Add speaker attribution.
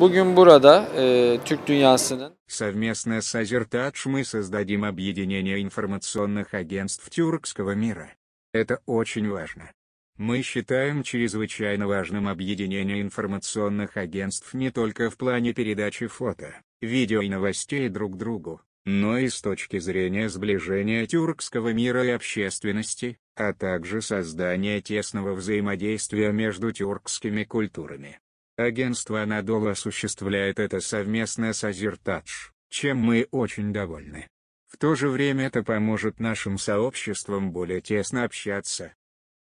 Speaker 1: Bugün burada e, Türk dünyasının Совместно с Азертадж мы создадим объединение информационных агентств тюркского мира. Это очень важно. Мы считаем чрезвычайно важным объединение информационных агентств не только в плане передачи фото, видео и новостей друг другу, но и с точки зрения сближения тюркского мира и общественности, а также создания тесного взаимодействия между тюркскими культурами. Агентство «Анадолу» осуществляет это совместно с «Азертадж», чем мы очень довольны. В то же время это поможет нашим сообществам более тесно общаться,